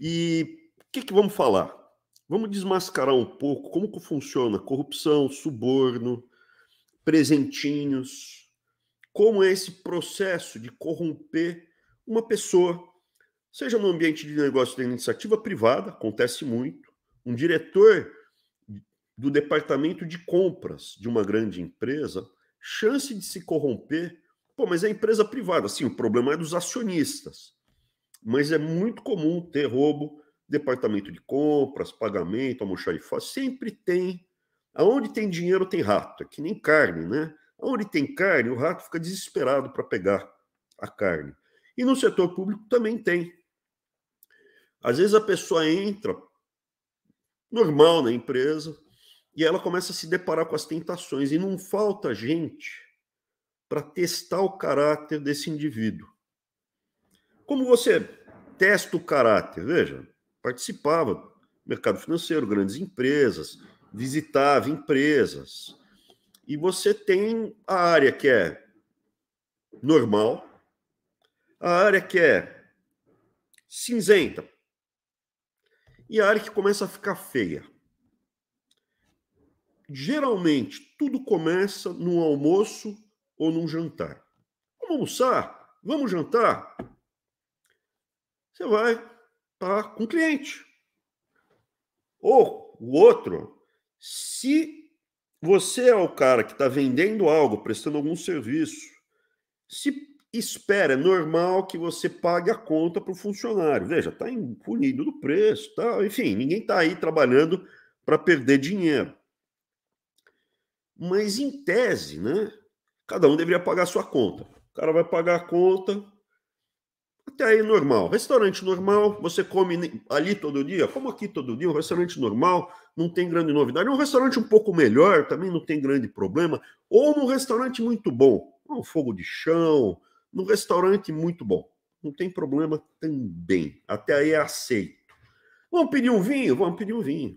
E o que, que vamos falar? Vamos desmascarar um pouco como que funciona corrupção, suborno, presentinhos, como é esse processo de corromper uma pessoa, seja no ambiente de negócio da iniciativa privada, acontece muito, um diretor do departamento de compras de uma grande empresa, chance de se corromper, pô, mas é empresa privada, sim, o problema é dos acionistas mas é muito comum ter roubo, departamento de compras, pagamento, almoxarifado, sempre tem. Aonde tem dinheiro tem rato, é que nem carne, né? Aonde tem carne, o rato fica desesperado para pegar a carne. E no setor público também tem. Às vezes a pessoa entra normal na empresa e ela começa a se deparar com as tentações e não falta gente para testar o caráter desse indivíduo. Como você testa o caráter? Veja, participava do mercado financeiro, grandes empresas, visitava empresas. E você tem a área que é normal, a área que é cinzenta e a área que começa a ficar feia. Geralmente, tudo começa num almoço ou num jantar. Vamos almoçar? Vamos jantar? você vai estar tá com o cliente. Ou o outro, se você é o cara que está vendendo algo, prestando algum serviço, se espera, é normal que você pague a conta para o funcionário. Veja, está punido do preço, tá, enfim, ninguém está aí trabalhando para perder dinheiro. Mas em tese, né? Cada um deveria pagar a sua conta. O cara vai pagar a conta, até aí normal. Restaurante normal, você come ali todo dia, como aqui todo dia, um restaurante normal, não tem grande novidade. Um restaurante um pouco melhor, também não tem grande problema. Ou num restaurante muito bom, um fogo de chão, num restaurante muito bom. Não tem problema também. Até aí é aceito. Vamos pedir um vinho? Vamos pedir um vinho.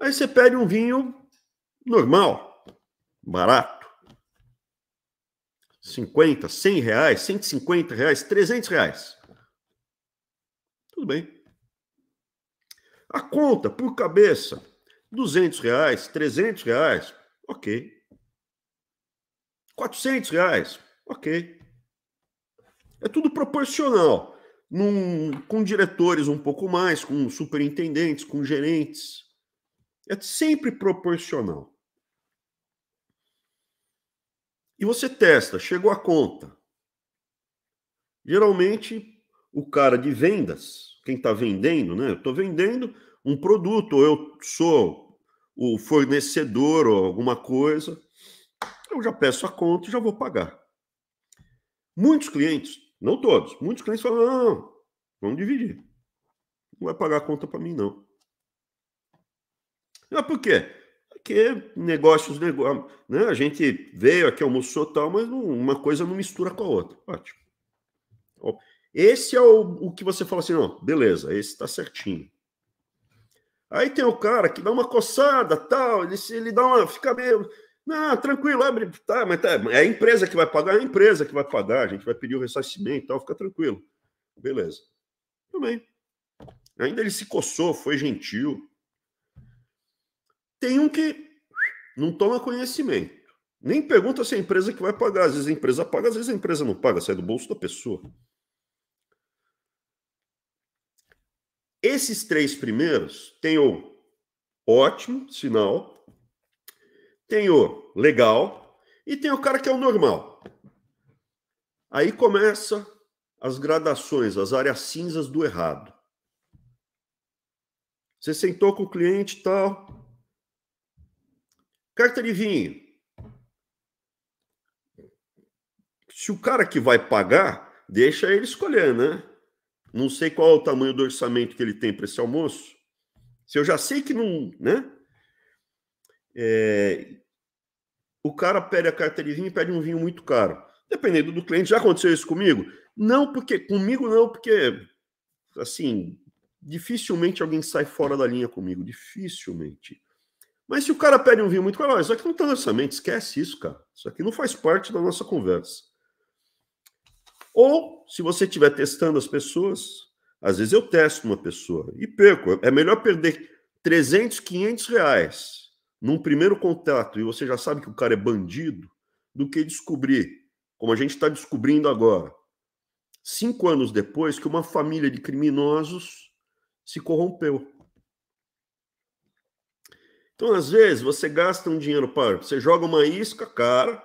Aí você pede um vinho normal, barato. 50, 100 reais, 150 reais, 300 reais. Tudo bem. A conta por cabeça, 200 reais, 300 reais, ok. 400 reais, ok. É tudo proporcional. Num, com diretores um pouco mais, com superintendentes, com gerentes. É sempre proporcional. E você testa, chegou a conta. Geralmente, o cara de vendas, quem está vendendo, né? Eu estou vendendo um produto, ou eu sou o fornecedor ou alguma coisa, eu já peço a conta e já vou pagar. Muitos clientes, não todos, muitos clientes falam: não, não, não vamos dividir. Não vai pagar a conta para mim, não. Mas ah, por quê? porque negócios, negócio, né? A gente veio aqui, almoçou tal, mas não, uma coisa não mistura com a outra. Ótimo. Esse é o, o que você fala assim, não, beleza, esse está certinho. Aí tem o cara que dá uma coçada, tal, ele, ele dá uma, fica meio, não, tranquilo, abre, tá, mas tá, é a empresa que vai pagar, é a empresa que vai pagar, a gente vai pedir o ressarcimento e tal, fica tranquilo. Beleza. Também. Ainda ele se coçou, foi gentil. Tem um que não toma conhecimento. Nem pergunta se é a empresa que vai pagar. Às vezes a empresa paga, às vezes a empresa não paga, sai do bolso da pessoa. Esses três primeiros tem o ótimo sinal, tem o legal e tem o cara que é o normal. Aí começa as gradações, as áreas cinzas do errado. Você sentou com o cliente e tal, Carta de vinho. Se o cara que vai pagar, deixa ele escolher, né? Não sei qual é o tamanho do orçamento que ele tem para esse almoço. Se eu já sei que não, né? É... O cara pede a carta de vinho e pede um vinho muito caro. Dependendo do cliente, já aconteceu isso comigo? Não, porque comigo não, porque assim, dificilmente alguém sai fora da linha comigo, dificilmente. Mas se o cara pede um vinho muito caro, isso aqui não está lançamento, esquece isso, cara. Isso aqui não faz parte da nossa conversa. Ou, se você estiver testando as pessoas, às vezes eu testo uma pessoa e perco. É melhor perder 300, 500 reais num primeiro contato e você já sabe que o cara é bandido, do que descobrir, como a gente está descobrindo agora, cinco anos depois, que uma família de criminosos se corrompeu. Então, às vezes, você gasta um dinheiro para você joga uma isca cara,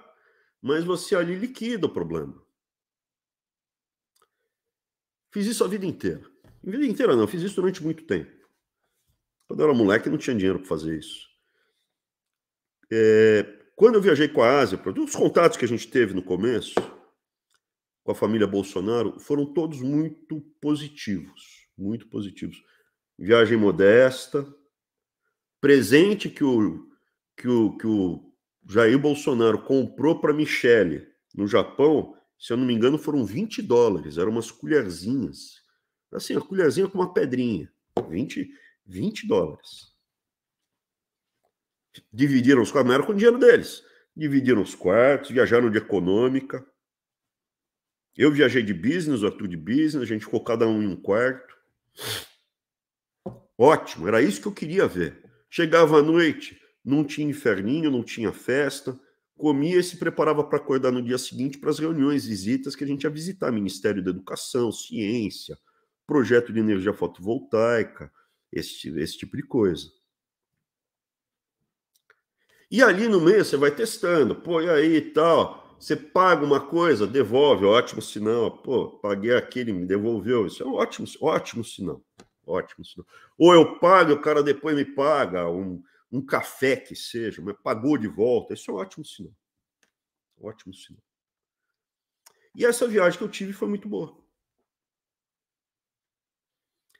mas você ali liquida o problema. Fiz isso a vida inteira. A vida inteira não, fiz isso durante muito tempo. Quando eu era moleque, não tinha dinheiro para fazer isso. É, quando eu viajei com a Ásia, os contatos que a gente teve no começo com a família Bolsonaro foram todos muito positivos, muito positivos. Viagem modesta, presente que o, que o, que o Jair Bolsonaro comprou para Michele no Japão, se eu não me engano, foram 20 dólares. Eram umas colherzinhas. Assim, uma colherzinha com uma pedrinha. 20, 20 dólares. Dividiram os quartos, não era com o dinheiro deles. Dividiram os quartos, viajaram de econômica. Eu viajei de business, o Arthur de business, a gente ficou cada um em um quarto. Ótimo, era isso que eu queria ver. Chegava à noite, não tinha inferninho, não tinha festa, comia e se preparava para acordar no dia seguinte para as reuniões, visitas que a gente ia visitar, Ministério da Educação, Ciência, projeto de energia fotovoltaica, esse, esse tipo de coisa. E ali no meio você vai testando, pô, e aí e tal. Você paga uma coisa, devolve, ótimo sinal. Pô, paguei aquele, me devolveu. Isso é um ótimo, ótimo sinal. Ótimo. Ou eu pago, o cara depois me paga um, um café que seja, mas pagou de volta. Isso é um ótimo sinal. Ótimo sinal. E essa viagem que eu tive foi muito boa.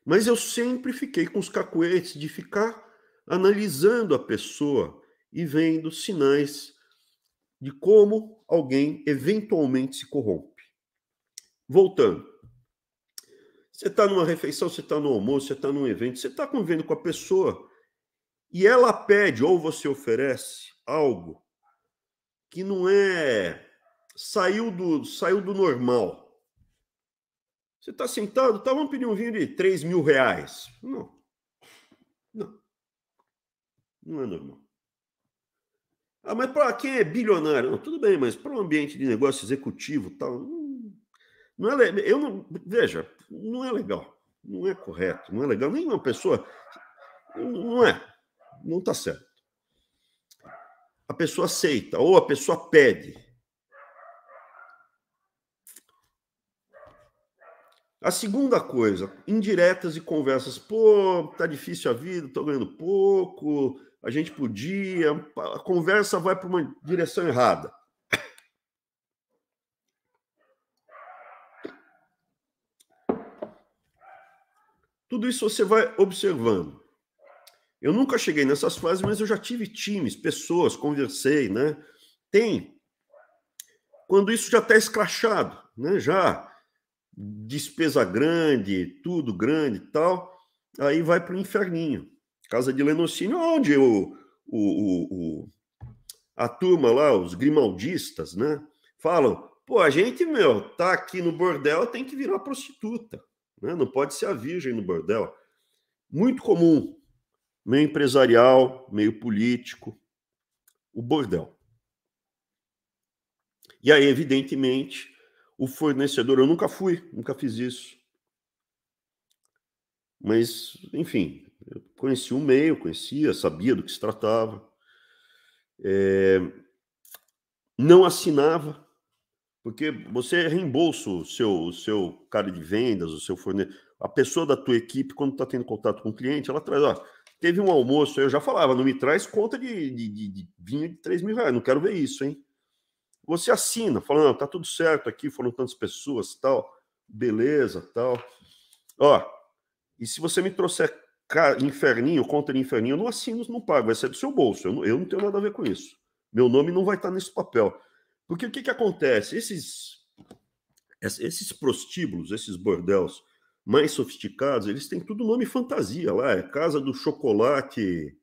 Mas eu sempre fiquei com os cacuetes de ficar analisando a pessoa e vendo sinais de como alguém eventualmente se corrompe. Voltando. Você está numa refeição, você está no almoço, você está num evento, você está convivendo com a pessoa e ela pede ou você oferece algo que não é saiu do saiu do normal. Você está sentado, tá, vamos pedir um vinho de 3 mil reais. Não. Não. Não é normal. Ah, mas para quem é bilionário? Não, tudo bem, mas para um ambiente de negócio executivo, tal, não, não é. Eu não. Veja, não é legal, não é correto, não é legal. Nenhuma pessoa. Não é. Não está certo. A pessoa aceita ou a pessoa pede. A segunda coisa, indiretas e conversas. Pô, tá difícil a vida, tô ganhando pouco, a gente podia. A conversa vai para uma direção errada. Tudo isso você vai observando. Eu nunca cheguei nessas fases, mas eu já tive times, pessoas, conversei, né? Tem. Quando isso já está escrachado, né? Já despesa grande, tudo grande e tal, aí vai para o inferninho. Casa de Lenocínio, onde o, o, o, o, a turma lá, os grimaldistas, né? Falam, pô, a gente, meu, tá aqui no bordel, tem que virar prostituta. Né? Não pode ser a virgem no bordel. Muito comum, meio empresarial, meio político, o bordel. E aí, evidentemente, o fornecedor, eu nunca fui, nunca fiz isso. Mas, enfim, eu conheci o meio, conhecia, sabia do que se tratava. É, não assinava porque você reembolsa o seu, o seu cara de vendas, o seu fornecedor, a pessoa da tua equipe, quando está tendo contato com o cliente, ela traz, ó, teve um almoço, eu já falava, não me traz conta de, de, de, de vinho de 3 mil reais, não quero ver isso, hein? Você assina, falando, tá tudo certo aqui, foram tantas pessoas, tal, beleza, tal. Ó, e se você me trouxer inferninho, conta de inferninho, eu não assino, não pago, vai ser do seu bolso, eu não, eu não tenho nada a ver com isso. Meu nome não vai estar tá nesse papel. Porque o que, que acontece? Esses, esses prostíbulos, esses bordéis mais sofisticados, eles têm tudo nome fantasia lá. É Casa do Chocolate,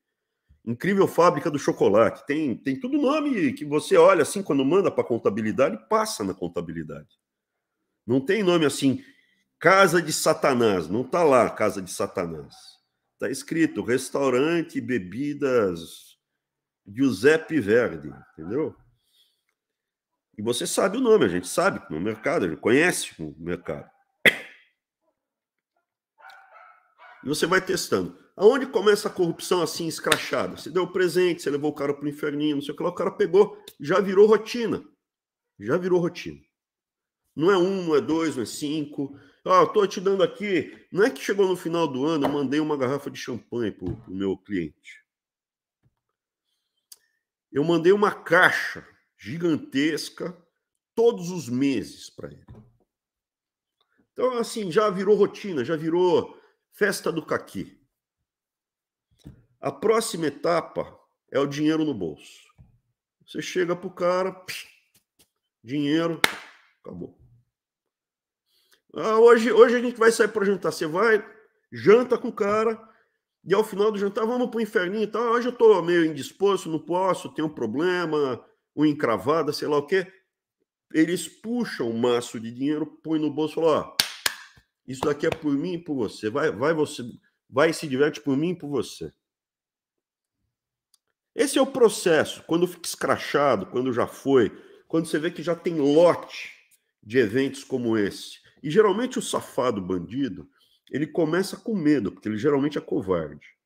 Incrível Fábrica do Chocolate. Tem, tem tudo nome que você olha assim quando manda para contabilidade, passa na contabilidade. Não tem nome assim, Casa de Satanás. Não está lá, Casa de Satanás. Está escrito restaurante, bebidas, Giuseppe Verdi, entendeu? E você sabe o nome, a gente sabe no mercado, a gente conhece o mercado. E você vai testando. Aonde começa a corrupção assim, escrachada? Você deu presente, você levou o cara para o inferninho, não sei o que lá, o cara pegou, já virou rotina. Já virou rotina. Não é um, não é dois, não é cinco. Ah, estou tô te dando aqui. Não é que chegou no final do ano, eu mandei uma garrafa de champanhe para pro meu cliente. Eu mandei uma caixa gigantesca todos os meses para ele. Então, assim, já virou rotina, já virou festa do caqui. A próxima etapa é o dinheiro no bolso. Você chega para o cara, psh, dinheiro, acabou. Ah, hoje, hoje a gente vai sair para jantar. Você vai, janta com o cara, e ao final do jantar, vamos para o inferninho e tá? tal. Ah, hoje eu estou meio indisposto, não posso, tenho um problema, o encravada, sei lá o quê. Eles puxam um maço de dinheiro, põe no bolso e falam, ó, isso daqui é por mim e por você. Vai, vai você, vai se diverte por mim e por você. Esse é o processo. Quando fica escrachado, quando já foi, quando você vê que já tem lote de eventos como esse. E geralmente o safado bandido, ele começa com medo, porque ele geralmente é covarde.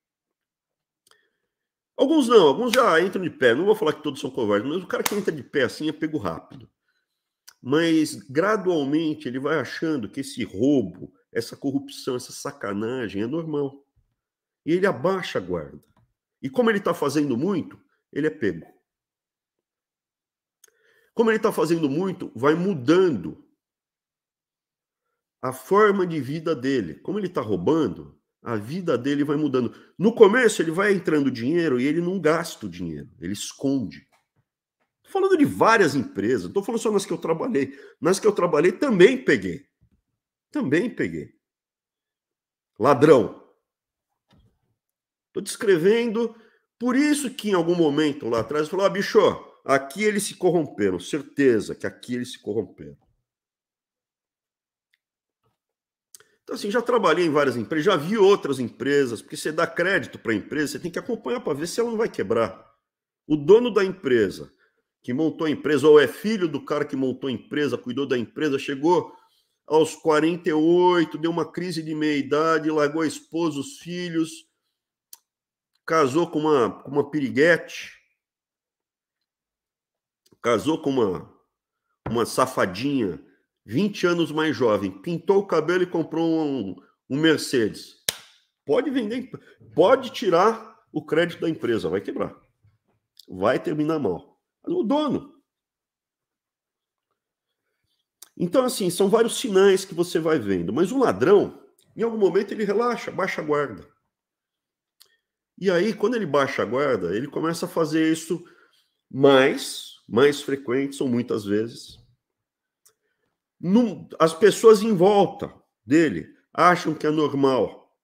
Alguns não, alguns já entram de pé. Não vou falar que todos são covardes, mas o cara que entra de pé assim é pego rápido. Mas gradualmente ele vai achando que esse roubo, essa corrupção, essa sacanagem é normal. E ele abaixa a guarda. E como ele está fazendo muito, ele é pego. Como ele está fazendo muito, vai mudando a forma de vida dele. Como ele está roubando, a vida dele vai mudando. No começo, ele vai entrando dinheiro e ele não gasta o dinheiro, ele esconde. Estou falando de várias empresas, estou falando só nas que eu trabalhei. Nas que eu trabalhei também peguei. Também peguei. Ladrão. Estou descrevendo. Por isso que em algum momento lá atrás falou: ah, bicho, aqui eles se corromperam. Certeza que aqui eles se corromperam. Então, assim, já trabalhei em várias empresas, já vi outras empresas, porque você dá crédito para a empresa, você tem que acompanhar para ver se ela não vai quebrar. O dono da empresa que montou a empresa, ou é filho do cara que montou a empresa, cuidou da empresa, chegou aos 48, deu uma crise de meia-idade, largou a esposa, os filhos, casou com uma, com uma piriguete, casou com uma, uma safadinha 20 anos mais jovem, pintou o cabelo e comprou um, um Mercedes. Pode vender, pode tirar o crédito da empresa, vai quebrar. Vai terminar mal. O dono. Então, assim, são vários sinais que você vai vendo. Mas o ladrão, em algum momento, ele relaxa, baixa a guarda. E aí, quando ele baixa a guarda, ele começa a fazer isso mais, mais frequente, são muitas vezes as pessoas em volta dele acham que é normal.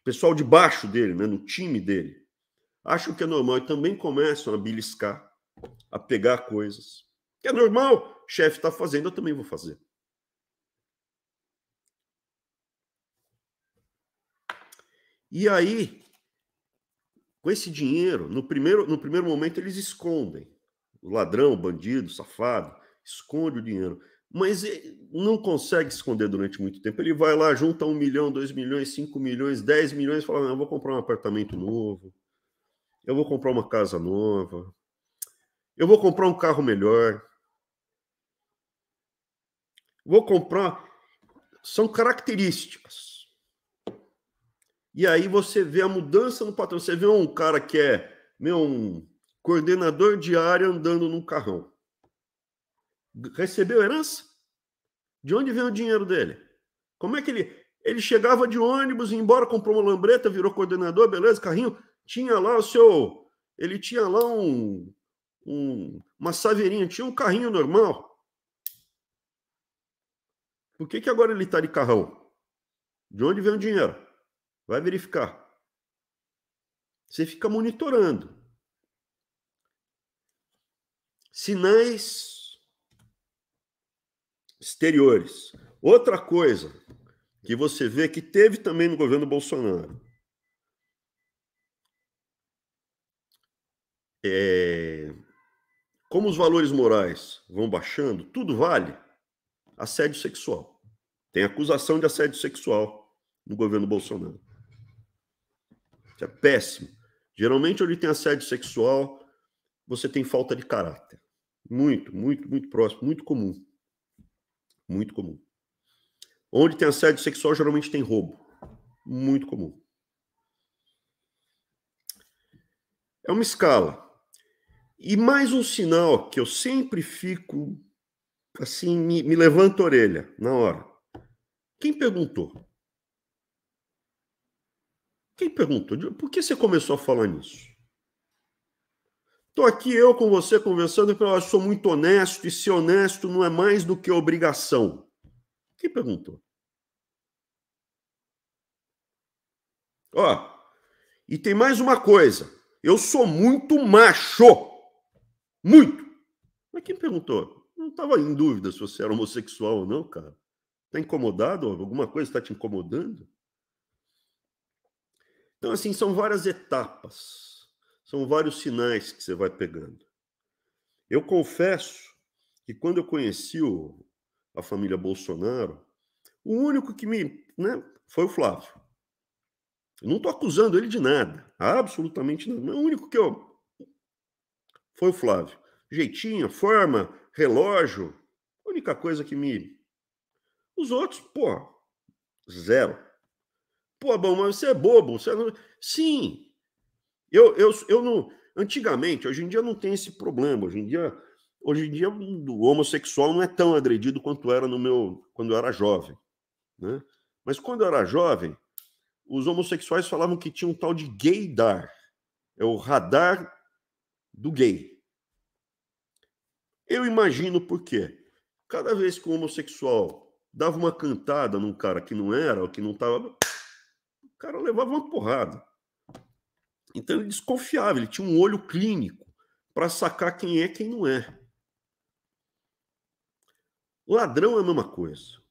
O pessoal de baixo dele, né, no time dele, acham que é normal e também começam a beliscar, a pegar coisas. Que é normal, chefe está fazendo, eu também vou fazer. E aí, com esse dinheiro, no primeiro, no primeiro momento eles escondem. O ladrão, o bandido, o safado, esconde o dinheiro mas eh, não consegue esconder durante muito tempo. Ele vai lá, junta um milhão, dois milhões, cinco milhões, dez milhões, fala: eu vou comprar um apartamento novo, eu vou comprar uma casa nova, eu vou comprar um carro melhor, vou comprar. São características. E aí você vê a mudança no patrão. Você vê um cara que é meu, um coordenador de área andando num carrão recebeu herança? De onde vem o dinheiro dele? Como é que ele. Ele chegava de ônibus, embora, comprou uma lambreta, virou coordenador, beleza, carrinho. Tinha lá o seu. Ele tinha lá um. um uma saveirinha, tinha um carrinho normal. Por que, que agora ele está de carrão? De onde vem o dinheiro? Vai verificar. Você fica monitorando. Sinais exteriores. Outra coisa que você vê que teve também no governo Bolsonaro. É... Como os valores morais vão baixando, tudo vale assédio sexual. Tem acusação de assédio sexual no governo Bolsonaro. Isso é péssimo. Geralmente, onde tem assédio sexual, você tem falta de caráter. Muito, muito, muito próximo, muito comum. Muito comum. Onde tem assédio sexual, geralmente tem roubo. Muito comum. É uma escala. E mais um sinal que eu sempre fico assim, me, me a orelha na hora. Quem perguntou? Quem perguntou? Por que você começou a falar nisso? Estou aqui eu com você conversando, eu sou muito honesto, e ser honesto não é mais do que obrigação. Quem perguntou? Ó, e tem mais uma coisa. Eu sou muito macho. Muito. Mas quem perguntou? Não estava em dúvida se você era homossexual ou não, cara. Está incomodado? Alguma coisa está te incomodando? Então, assim, são várias etapas são vários sinais que você vai pegando. Eu confesso que quando eu conheci o, a família Bolsonaro, o único que me. Né, foi o Flávio. Eu não estou acusando ele de nada, absolutamente nada. o único que eu. Foi o Flávio. Jeitinho, forma, relógio. A única coisa que me. Os outros, pô, zero. Pô, bom, mas você é bobo. Você é não... Sim, eu, eu, eu não. Antigamente, hoje em dia não tem esse problema. Hoje em dia, hoje em dia o homossexual não é tão agredido quanto era no meu quando eu era jovem, né? Mas quando eu era jovem, os homossexuais falavam que tinha um tal de gaydar, é o radar do gay. Eu imagino por quê? Cada vez que um homossexual dava uma cantada num cara que não era, ou que não estava, o cara levava uma porrada. Então ele desconfiava, ele tinha um olho clínico para sacar quem é quem não é. Ladrão é a mesma coisa.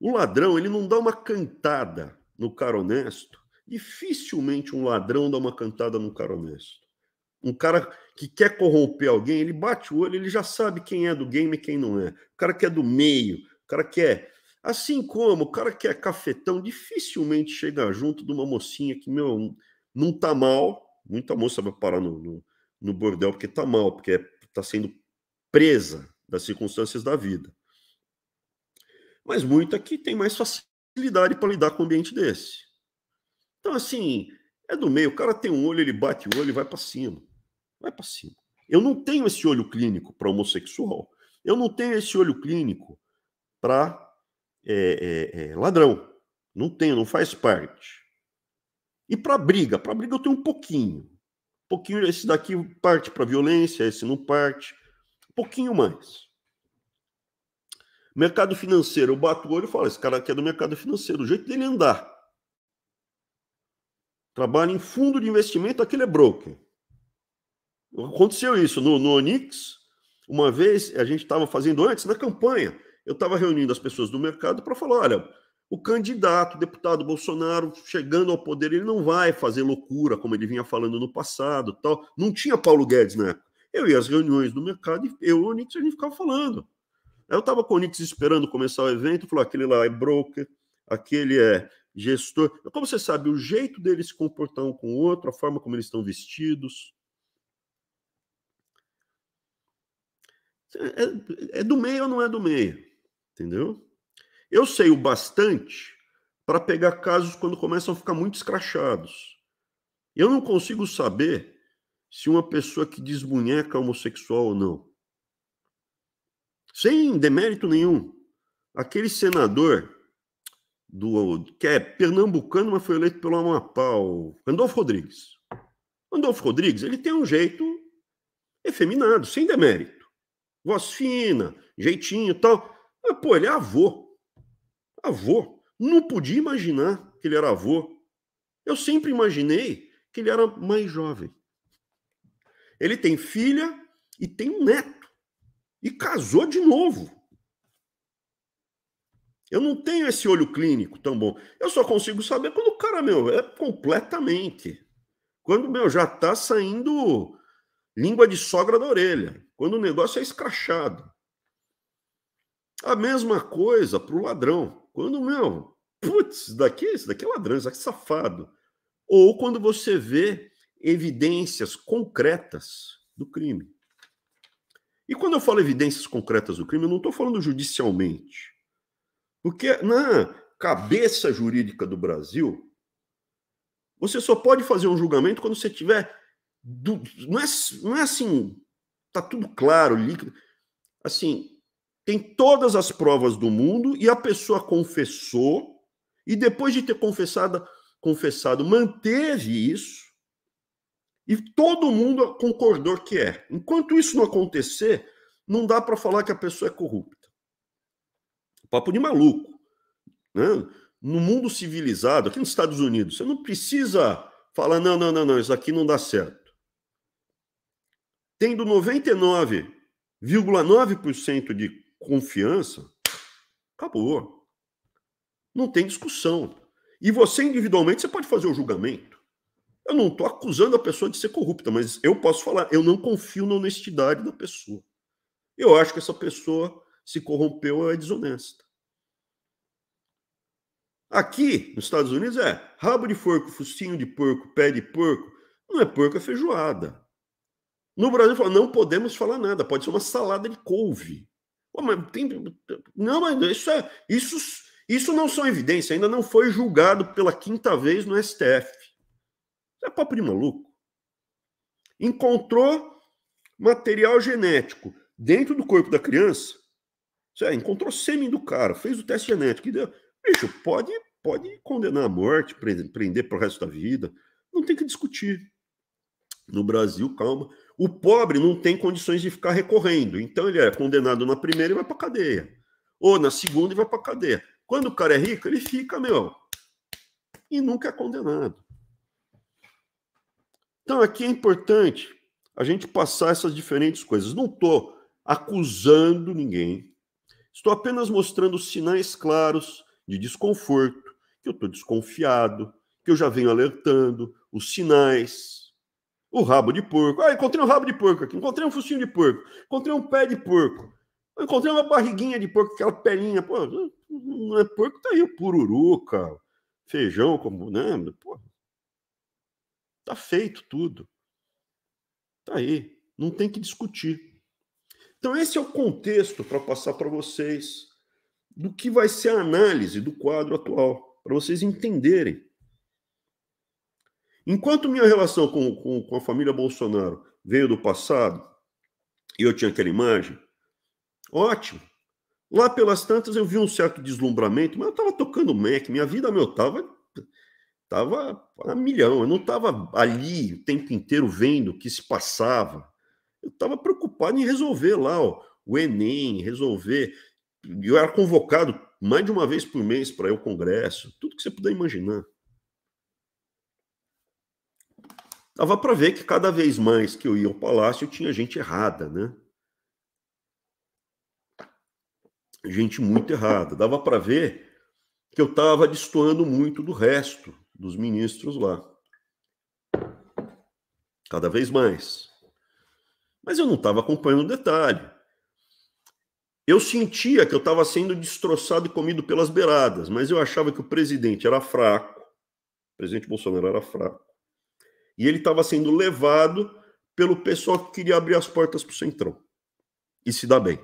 O ladrão, ele não dá uma cantada no cara honesto. Dificilmente um ladrão dá uma cantada no cara honesto. Um cara que quer corromper alguém, ele bate o olho, ele já sabe quem é do game e quem não é. O cara que é do meio, o cara que é. Assim como o cara que é cafetão dificilmente chega junto de uma mocinha que, meu, não tá mal, muita moça vai parar no, no, no bordel porque tá mal, porque está é, sendo presa das circunstâncias da vida. Mas muita que tem mais facilidade para lidar com um ambiente desse. Então, assim, é do meio. O cara tem um olho, ele bate o olho e vai para cima. Vai para cima. Eu não tenho esse olho clínico para homossexual. Eu não tenho esse olho clínico para é, é, é, ladrão. Não tenho, não faz parte. E para briga, para briga eu tenho um pouquinho. Um pouquinho esse daqui parte para violência, esse não parte. Um pouquinho mais. Mercado financeiro, eu bato o olho e falo, esse cara aqui é do mercado financeiro, o jeito dele andar. Trabalha em fundo de investimento, aquele é broker. Aconteceu isso no, no Onix. Uma vez a gente estava fazendo antes, na campanha, eu estava reunindo as pessoas do mercado para falar: olha, o candidato, o deputado Bolsonaro, chegando ao poder, ele não vai fazer loucura, como ele vinha falando no passado. tal. Não tinha Paulo Guedes na época. Eu ia às reuniões do mercado e eu o Onix, a gente ficava falando. Eu estava com o Onix esperando começar o evento, falou: aquele lá é broker, aquele é gestor. Como você sabe, o jeito deles se comportar um com o outro, a forma como eles estão vestidos. É, é, é do meio ou não é do meio? Entendeu? Eu sei o bastante para pegar casos quando começam a ficar muito escrachados. Eu não consigo saber se uma pessoa que desmunheca é homossexual ou não. Sem demérito nenhum. Aquele senador do que é pernambucano, mas foi eleito pelo Amapá, o Randolfo Rodrigues. Randolfo Rodrigues, ele tem um jeito efeminado, sem demérito. Voz fina, jeitinho e tal. Mas, pô, ele é avô. Avô. Não podia imaginar que ele era avô. Eu sempre imaginei que ele era mais jovem. Ele tem filha e tem um neto. E casou de novo. Eu não tenho esse olho clínico tão bom. Eu só consigo saber quando o cara, meu, é completamente. Quando, meu, já tá saindo língua de sogra da orelha. Quando o negócio é escrachado. A mesma coisa para o ladrão. Quando, meu, putz, isso daqui, isso daqui é ladrão, isso daqui é safado. Ou quando você vê evidências concretas do crime. E quando eu falo evidências concretas do crime, eu não estou falando judicialmente. Porque na cabeça jurídica do Brasil, você só pode fazer um julgamento quando você tiver. Do, não, é, não é assim. Está tudo claro, líquido. Assim, tem todas as provas do mundo e a pessoa confessou e depois de ter confessado, confessado manteve isso e todo mundo concordou que é. Enquanto isso não acontecer, não dá para falar que a pessoa é corrupta. Papo de maluco, né? No mundo civilizado, aqui nos Estados Unidos, você não precisa falar não, não, não, não, isso aqui não dá certo. Tendo 99,9% de confiança, acabou. Não tem discussão. E você individualmente, você pode fazer o julgamento. Eu não estou acusando a pessoa de ser corrupta, mas eu posso falar, eu não confio na honestidade da pessoa. Eu acho que essa pessoa se corrompeu é desonesta. Aqui, nos Estados Unidos, é rabo de porco, focinho de porco, pé de porco. Não é porco, é feijoada. No Brasil, não podemos falar nada, pode ser uma salada de couve mas tem... Não, mas isso é. Isso, isso não são evidências, ainda não foi julgado pela quinta vez no STF. Isso é papo de maluco. Encontrou material genético dentro do corpo da criança. Isso é, encontrou sêmen do cara, fez o teste genético e deu. Bicho, pode, pode condenar à morte, prender, prender pro resto da vida. Não tem que discutir. No Brasil, calma. O pobre não tem condições de ficar recorrendo, então ele é condenado na primeira e vai para cadeia, ou na segunda e vai para cadeia. Quando o cara é rico, ele fica, meu, e nunca é condenado. Então aqui é importante a gente passar essas diferentes coisas. Não estou acusando ninguém, estou apenas mostrando sinais claros de desconforto, que eu estou desconfiado, que eu já venho alertando, os sinais o rabo de porco. Ah, encontrei um rabo de porco aqui, encontrei um focinho de porco, encontrei um pé de porco, encontrei uma barriguinha de porco, aquela pelinha. Pô, não é porco, tá aí o pururuca, feijão, como, né? Pô, tá feito tudo. Tá aí, não tem que discutir. Então, esse é o contexto para passar para vocês do que vai ser a análise do quadro atual, para vocês entenderem Enquanto minha relação com, com, com a família Bolsonaro veio do passado, e eu tinha aquela imagem, ótimo. Lá pelas tantas eu vi um certo deslumbramento, mas eu estava tocando Mac, minha vida, meu, estava tava a milhão. Eu não estava ali o tempo inteiro vendo o que se passava. Eu estava preocupado em resolver lá ó, o Enem, resolver. Eu era convocado mais de uma vez por mês para ir ao Congresso, tudo que você puder imaginar. Dava para ver que cada vez mais que eu ia ao palácio tinha gente errada, né? Gente muito errada. Dava para ver que eu estava destoando muito do resto dos ministros lá. Cada vez mais. Mas eu não estava acompanhando o detalhe. Eu sentia que eu estava sendo destroçado e comido pelas beiradas, mas eu achava que o presidente era fraco, o presidente Bolsonaro era fraco, e ele estava sendo levado pelo pessoal que queria abrir as portas para o Centrão e se dá bem.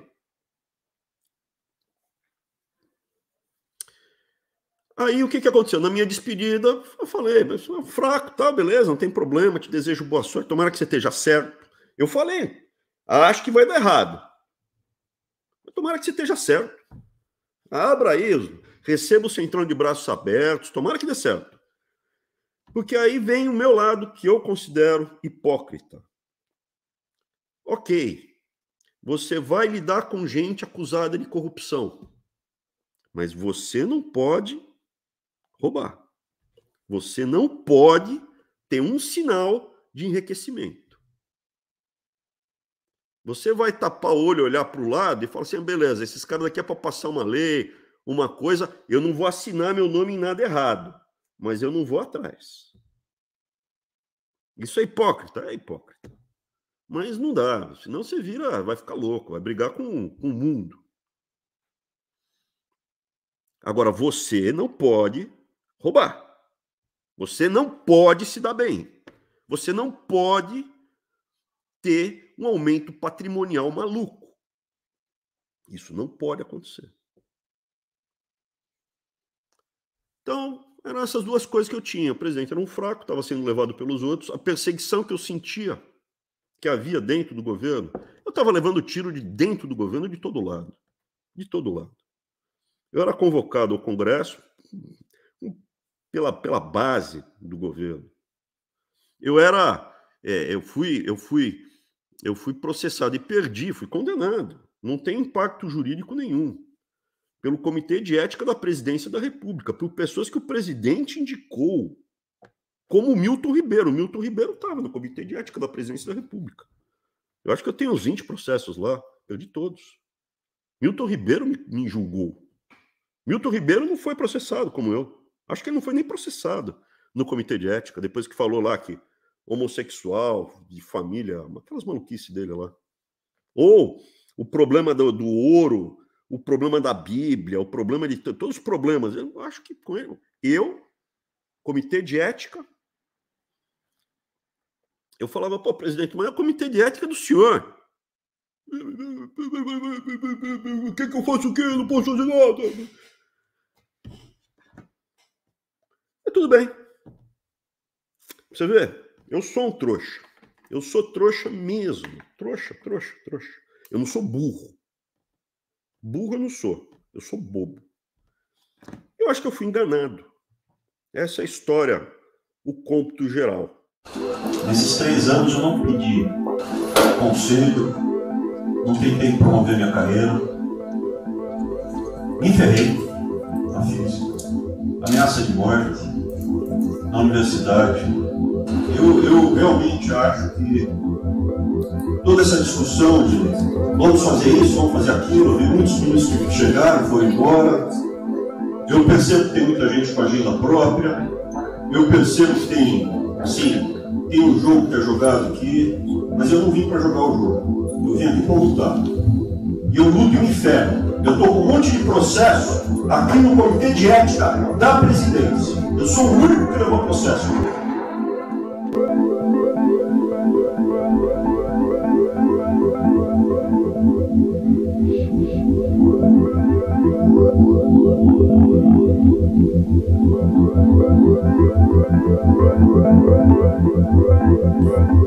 Aí o que, que aconteceu? Na minha despedida, eu falei, pessoal, fraco, tá, beleza, não tem problema, te desejo boa sorte, tomara que você esteja certo. Eu falei, acho que vai dar errado. tomara que você esteja certo. Abra isso, receba o centrão de braços abertos, tomara que dê certo. Porque aí vem o meu lado que eu considero hipócrita. Ok, você vai lidar com gente acusada de corrupção, mas você não pode roubar. Você não pode ter um sinal de enriquecimento. Você vai tapar o olho, olhar para o lado e falar assim: beleza, esses caras daqui é para passar uma lei, uma coisa, eu não vou assinar meu nome em nada errado, mas eu não vou atrás. Isso é hipócrita, é hipócrita. Mas não dá, senão você vira, vai ficar louco, vai brigar com, com o mundo. Agora, você não pode roubar. Você não pode se dar bem. Você não pode ter um aumento patrimonial maluco. Isso não pode acontecer. Então, eram essas duas coisas que eu tinha. O presidente era um fraco, estava sendo levado pelos outros, a perseguição que eu sentia que havia dentro do governo. Eu estava levando tiro de dentro do governo de todo lado. De todo lado. Eu era convocado ao Congresso hum, pela, pela base do governo. Eu era. É, eu fui. Eu fui eu fui processado e perdi, fui condenado. Não tem impacto jurídico nenhum pelo Comitê de Ética da Presidência da República, por pessoas que o presidente indicou, como Milton Ribeiro. O Milton Ribeiro estava no Comitê de Ética da Presidência da República. Eu acho que eu tenho uns 20 processos lá, eu de todos. Milton Ribeiro me, me julgou. Milton Ribeiro não foi processado como eu. Acho que ele não foi nem processado no Comitê de Ética, depois que falou lá que homossexual, de família, aquelas maluquices dele lá. Ou o problema do, do ouro o problema da Bíblia, o problema de todos os problemas. Eu acho que com ele, eu, comitê de ética, eu falava, pô, presidente, mas é o comitê de ética do senhor. O que, que eu faço aqui? Eu não posso fazer nada. É tudo bem. Você vê, eu sou um trouxa. Eu sou trouxa mesmo. Trouxa, trouxa, trouxa. Eu não sou burro. Burro eu não sou, eu sou bobo. Eu acho que eu fui enganado. Essa é a história, o cômputo geral. Nesses três anos eu não pedi conselho, não tentei promover minha carreira, me ferrei na física, ameaça de morte, na universidade. Eu, eu realmente acho que toda essa discussão de vamos fazer isso, vamos fazer aquilo, eu né? vi muitos ministros que chegaram, foram embora. Eu percebo que tem muita gente com agenda própria, eu percebo que tem, assim, tem um jogo que é jogado aqui, mas eu não vim para jogar o jogo, eu vim aqui para lutar. E eu luto em inferno. Eu estou com um monte de processo aqui no Comitê de Ética da Presidência. Eu sou o único que levou processo. Thank you.